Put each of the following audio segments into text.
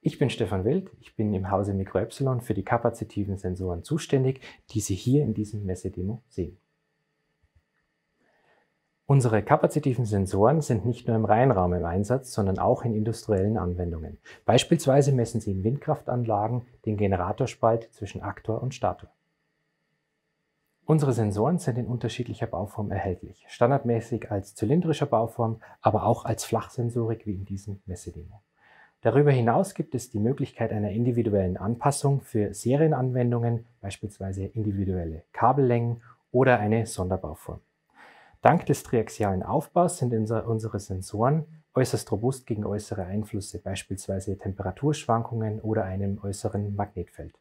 Ich bin Stefan Wild, ich bin im Hause MicroEpsilon für die kapazitiven Sensoren zuständig, die Sie hier in diesem Messedemo sehen. Unsere kapazitiven Sensoren sind nicht nur im Reinraum im Einsatz, sondern auch in industriellen Anwendungen. Beispielsweise messen sie in Windkraftanlagen den Generatorspalt zwischen Aktor und Stator. Unsere Sensoren sind in unterschiedlicher Bauform erhältlich, standardmäßig als zylindrischer Bauform, aber auch als Flachsensorik wie in diesem Messedemo. Darüber hinaus gibt es die Möglichkeit einer individuellen Anpassung für Serienanwendungen, beispielsweise individuelle Kabellängen oder eine Sonderbauform. Dank des triaxialen Aufbaus sind unsere Sensoren äußerst robust gegen äußere Einflüsse, beispielsweise Temperaturschwankungen oder einem äußeren Magnetfeld.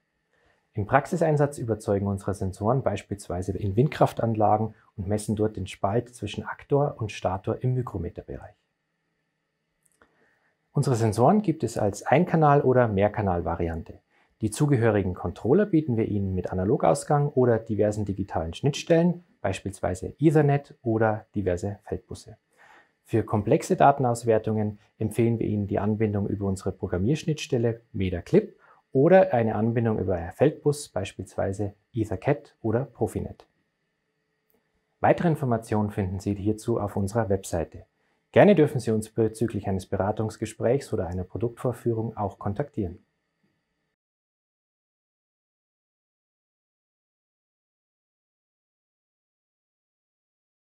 Im Praxiseinsatz überzeugen unsere Sensoren beispielsweise in Windkraftanlagen und messen dort den Spalt zwischen Aktor und Stator im Mikrometerbereich. Unsere Sensoren gibt es als Einkanal- oder Mehrkanal-Variante. Die zugehörigen Controller bieten wir Ihnen mit Analogausgang oder diversen digitalen Schnittstellen, beispielsweise Ethernet oder diverse Feldbusse. Für komplexe Datenauswertungen empfehlen wir Ihnen die Anbindung über unsere Programmierschnittstelle MetaClip oder eine Anbindung über Feldbus, beispielsweise EtherCAT oder Profinet. Weitere Informationen finden Sie hierzu auf unserer Webseite Gerne dürfen Sie uns bezüglich eines Beratungsgesprächs oder einer Produktvorführung auch kontaktieren.